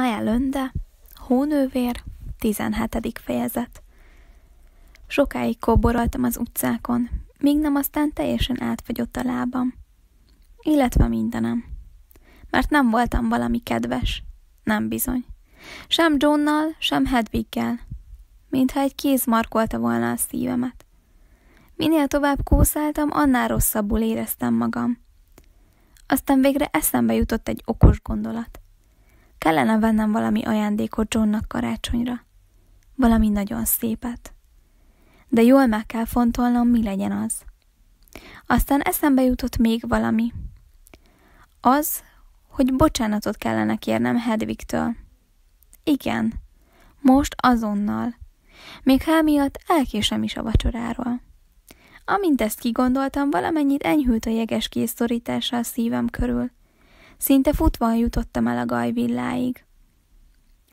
Maja Lönde, Hónővér, 17. fejezet. Sokáig kóboroltam az utcákon, míg nem aztán teljesen átfagyott a lábam. Illetve mindenem. Mert nem voltam valami kedves. Nem bizony. Sem Johnnal, sem Hedviggel. Mintha egy kéz markolta volna a szívemet. Minél tovább kószáltam, annál rosszabbul éreztem magam. Aztán végre eszembe jutott egy okos gondolat. Kellene vennem valami ajándékot Johnnak karácsonyra. Valami nagyon szépet. De jól meg kell fontolnom, mi legyen az. Aztán eszembe jutott még valami. Az, hogy bocsánatot kellene kérnem Hedvigtől. Igen, most azonnal. Még ha miatt elkésem is a vacsoráról. Amint ezt kigondoltam, valamennyit enyhült a jeges készszorítása a szívem körül. Szinte futva jutottam el a gajvilláig.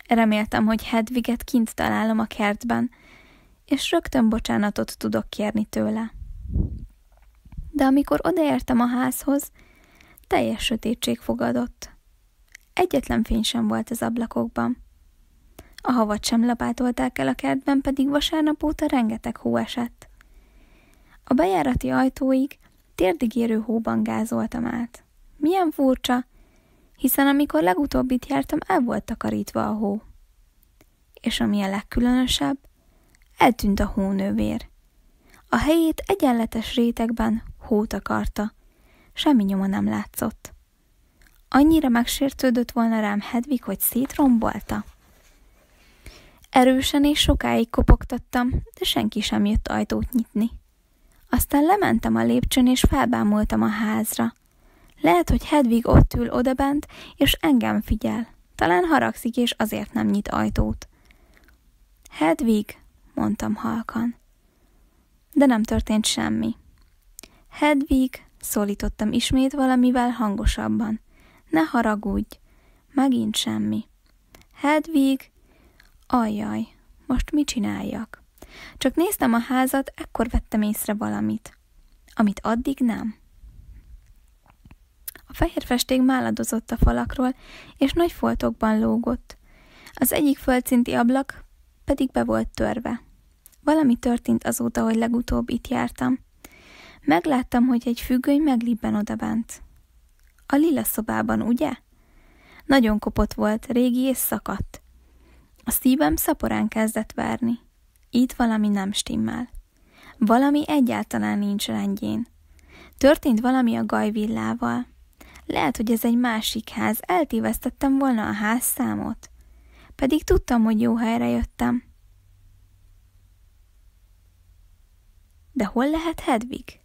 Reméltem, hogy Hedviget kint találom a kertben, és rögtön bocsánatot tudok kérni tőle. De amikor odaértem a házhoz, teljes sötétség fogadott. Egyetlen fény sem volt az ablakokban. A havat sem lapátolták el a kertben, pedig vasárnap óta rengeteg hó esett. A bejárati ajtóig térdigérő hóban gázoltam át. Milyen furcsa, hiszen amikor legutóbbit jártam, el volt takarítva a hó. És ami a legkülönösebb, eltűnt a hónővér. A helyét egyenletes rétegben hót akarta, semmi nyoma nem látszott. Annyira megsértődött volna rám Hedvig, hogy szétrombolta. Erősen és sokáig kopogtattam, de senki sem jött ajtót nyitni. Aztán lementem a lépcsőn, és felbámultam a házra – lehet, hogy Hedvig ott ül odabent, és engem figyel. Talán haragszik, és azért nem nyit ajtót. Hedvig, mondtam halkan. De nem történt semmi. Hedvig, szólítottam ismét valamivel hangosabban. Ne haragudj, megint semmi. Hedvig, ajjaj, most mi csináljak? Csak néztem a házat, ekkor vettem észre valamit, amit addig nem fehér festék máladozott a falakról, és nagy foltokban lógott. Az egyik földszinti ablak pedig be volt törve. Valami történt azóta, hogy legutóbb itt jártam. Megláttam, hogy egy függöny meglibben odabent. A lila szobában, ugye? Nagyon kopott volt, régi és szakadt. A szívem szaporán kezdett várni. Itt valami nem stimmel. Valami egyáltalán nincs rendjén. Történt valami a gajvillával. Lehet, hogy ez egy másik ház, eltévesztettem volna a ház számot, Pedig tudtam, hogy jó helyre jöttem. De hol lehet Hedvig?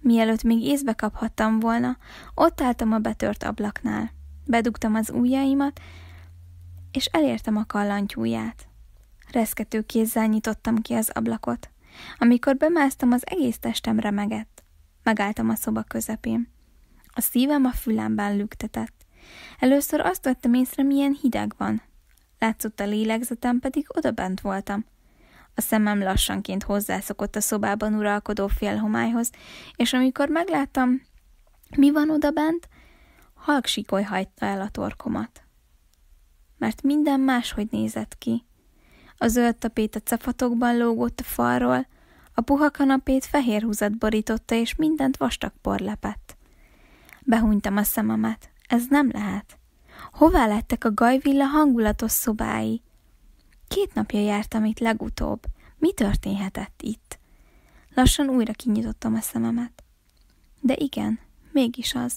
Mielőtt még észbe kaphattam volna, ott álltam a betört ablaknál. Bedugtam az ujjaimat, és elértem a kallantyúját. Reszkető kézzel nyitottam ki az ablakot. Amikor bemásztam, az egész testem remegett. Megálltam a szoba közepén. A szívem a fülemben lüktetett. Először azt vettem észre, milyen hideg van. Látszott a lélegzetem, pedig odabent voltam. A szemem lassanként hozzászokott a szobában uralkodó félhomályhoz, és amikor megláttam, mi van odabent, halk sikoly hagyta el a torkomat. Mert minden máshogy nézett ki. A zöld tapét a cefatokban lógott a falról, a puha kanapét fehér húzat borította, és mindent vastag por lepett. Behúnytam a szememet. Ez nem lehet. Hová lettek a gajvilla hangulatos szobái? Két napja jártam itt legutóbb. Mi történhetett itt? Lassan újra kinyitottam a szememet. De igen, mégis az.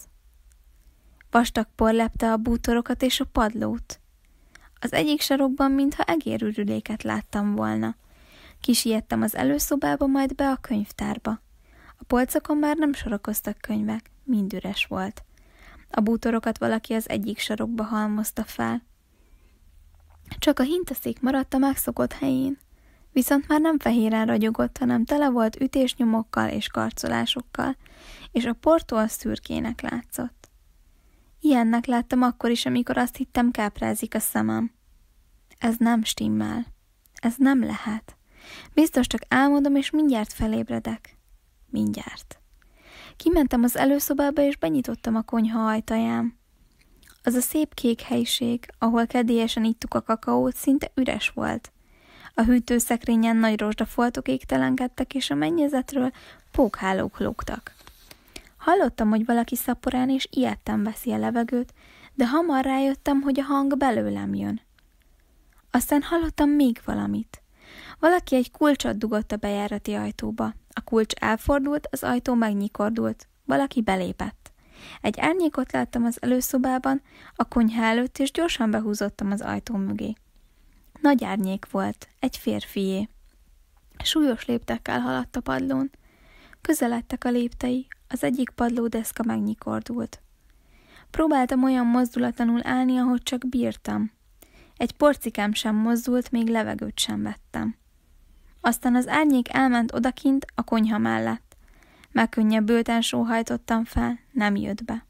Vastag por lepte a bútorokat és a padlót. Az egyik sarokban, mintha egérürüléket láttam volna. Kisiettem az előszobába, majd be a könyvtárba. A polcokon már nem sorakoztak könyvek mind üres volt. A bútorokat valaki az egyik sarokba halmozta fel. Csak a hintaszék maradt a megszokott helyén. Viszont már nem fehéren ragyogott, hanem tele volt ütésnyomokkal és karcolásokkal, és a a szürkének látszott. Ilyennek láttam akkor is, amikor azt hittem káprázik a szemem. Ez nem stimmel. Ez nem lehet. Biztos csak álmodom, és mindjárt felébredek. Mindjárt. Kimentem az előszobába, és benyitottam a konyha ajtaján. Az a szép kék helyiség, ahol kedélyesen ittuk a kakaót, szinte üres volt. A hűtőszekrényen nagy rozsdafoltok égtelenkedtek, és a mennyezetről pókhálók lógtak. Hallottam, hogy valaki szaporán és ijedtem veszi a levegőt, de hamar rájöttem, hogy a hang belőlem jön. Aztán hallottam még valamit. Valaki egy kulcsot dugott a bejárati ajtóba. A kulcs elfordult, az ajtó megnyikordult. Valaki belépett. Egy árnyékot láttam az előszobában, a konyha előtt, és gyorsan behúzottam az ajtó mögé. Nagy árnyék volt, egy férfié. Súlyos léptekkel haladt a padlón. Közeledtek a léptei, az egyik padlódeszka megnyikordult. Próbáltam olyan mozdulatlanul állni, ahogy csak bírtam. Egy porcikám sem mozdult, még levegőt sem vettem. Aztán az árnyék elment odakint a konyha mellett. Megkönnyebbülten sóhajtottam fel, nem jött be.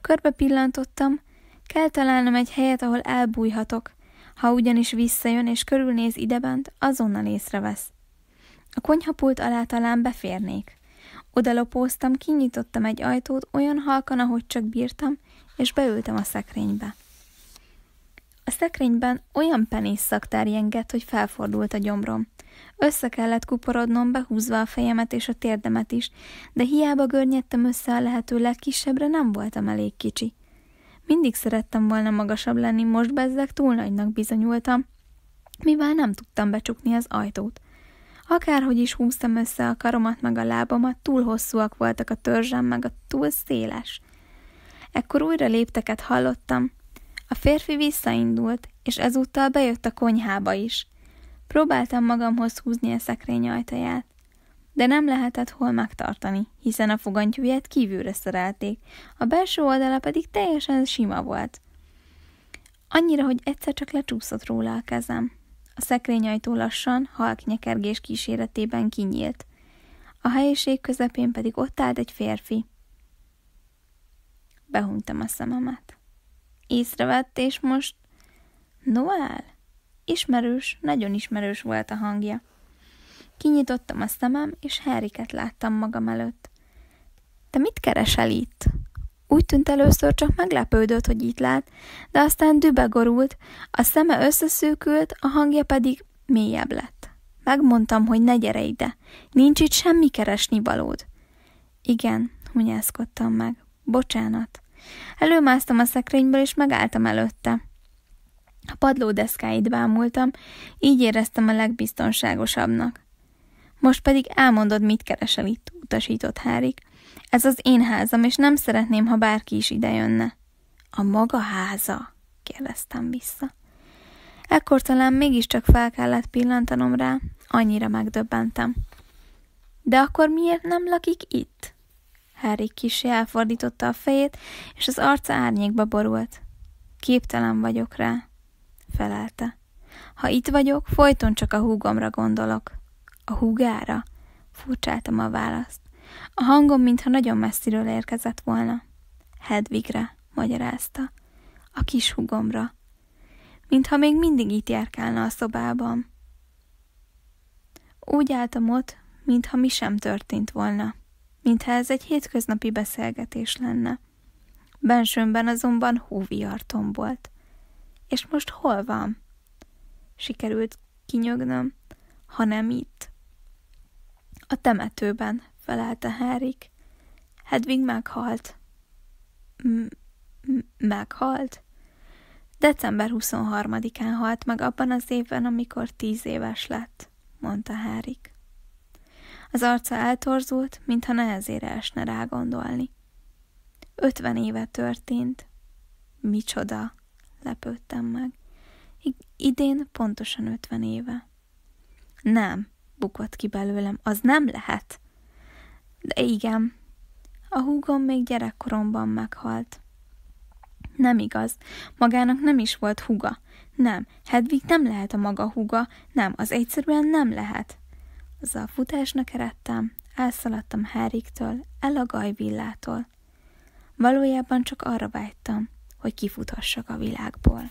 Körbe pillantottam, kell találnom egy helyet, ahol elbújhatok. Ha ugyanis visszajön és körülnéz idebent, azonnal észrevesz. A konyhapult alá talán beférnék. Oda lopóztam, kinyitottam egy ajtót olyan halkan, ahogy csak bírtam, és beültem a szekrénybe. A szekrényben olyan szaktár jengett, hogy felfordult a gyomrom. Össze kellett kuporodnom, behúzva a fejemet és a térdemet is, de hiába görnyedtem össze a lehető legkisebbre, nem voltam elég kicsi. Mindig szerettem volna magasabb lenni, most bezzeg túl nagynak bizonyultam, mivel nem tudtam becsukni az ajtót. Akárhogy is húztam össze a karomat meg a lábamat, túl hosszúak voltak a törzsem meg a túl széles. Ekkor újra lépteket hallottam, a férfi visszaindult, és ezúttal bejött a konyhába is. Próbáltam magamhoz húzni a szekrény ajtaját, de nem lehetett hol megtartani, hiszen a fogantyúját kívülre szerelték, a belső oldala pedig teljesen sima volt. Annyira, hogy egyszer csak lecsúszott róla a kezem. A szekrényajtó lassan, halk nyekergés kíséretében kinyílt. A helyiség közepén pedig ott állt egy férfi. Behunytam a szememet észrevett, és most... Noel? Ismerős, nagyon ismerős volt a hangja. Kinyitottam a szemem, és Henriket láttam magam előtt. Te mit keresel itt? Úgy tűnt először csak meglepődött, hogy itt lát, de aztán dübegorult, a szeme összeszűkült, a hangja pedig mélyebb lett. Megmondtam, hogy ne gyere ide, nincs itt semmi keresni valód. Igen, hunyászkodtam meg. Bocsánat. Előmásztam a szekrényből, és megálltam előtte. A deszkáit bámultam, így éreztem a legbiztonságosabbnak. Most pedig elmondod, mit keresel itt, utasított Hárik. Ez az én házam, és nem szeretném, ha bárki is ide jönne. A maga háza? kérdeztem vissza. Ekkor talán mégiscsak fel kellett pillantanom rá, annyira megdöbbentem. De akkor miért nem lakik itt? Harry kisé elfordította a fejét, és az arca árnyékba borult. Képtelen vagyok rá, felelte. Ha itt vagyok, folyton csak a húgomra gondolok. A húgára? Furcsáltam a választ. A hangom, mintha nagyon messziről érkezett volna. Hedvigre, magyarázta. A kis húgomra. Mintha még mindig itt járkálna a szobában. Úgy álltam ott, mintha mi sem történt volna mintha ez egy hétköznapi beszélgetés lenne. Bensőmben azonban hóvihar volt. És most hol van? Sikerült kinyögnöm, ha nem itt. A temetőben, felelte Hárik. Hedvig meghalt. M- m- meghalt? December 23-án halt meg abban az évben, amikor tíz éves lett, mondta Hárik. Az arca eltorzult, mintha nehezére esne rá gondolni. Ötven éve történt. Micsoda, lepődtem meg. Idén pontosan ötven éve. Nem, bukott ki belőlem, az nem lehet. De igen, a húgom még gyerekkoromban meghalt. Nem igaz, magának nem is volt húga. Nem, Hedvig nem lehet a maga húga, nem, az egyszerűen nem lehet azzal futásnak eredtem, elszaladtam Háriktől, el a gajvillától. Valójában csak arra vágytam, hogy kifutassak a világból.